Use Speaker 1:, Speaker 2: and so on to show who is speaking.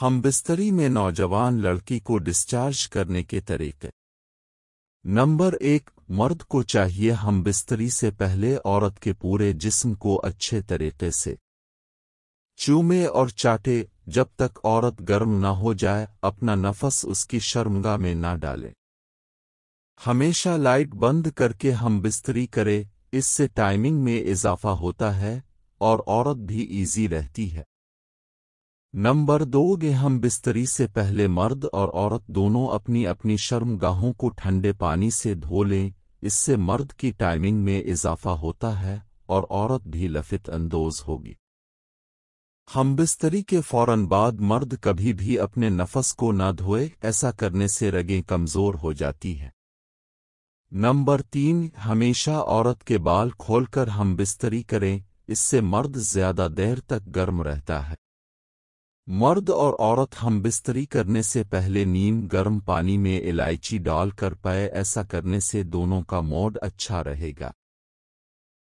Speaker 1: हम बिस्तरी में नौजवान लड़की को डिस्चार्ज करने के तरीके नंबर एक मर्द को चाहिए हम बिस्तरी से पहले औरत के पूरे जिस्म को अच्छे तरीके से चूमे और चाटे जब तक औरत गर्म न हो जाए अपना नफस उसकी शर्मगा में ना डाले हमेशा लाइट बंद करके हम बिस्तरी करें इससे टाइमिंग में इजाफा होता है और औरत भी इजी रहती है नंबर दो गे हम बिस्तरी से पहले मर्द और औरत दोनों अपनी अपनी शर्मगाहों को ठंडे पानी से धो लें इससे मर्द की टाइमिंग में इजाफा होता है और औरत भी लफित अंदोज होगी हम बिस्तरी के फौरन बाद मर्द कभी भी अपने नफस को ना धोए ऐसा करने से रगें कमजोर हो जाती हैं नंबर तीन हमेशा औरत के बाल खोलकर हम बिस्तरी करें इससे मर्द ज्यादा देर तक गर्म रहता है मर्द और औरत हम बिस्तरी करने से पहले नीम गर्म पानी में इलायची डालकर पाए ऐसा करने से दोनों का मोड अच्छा रहेगा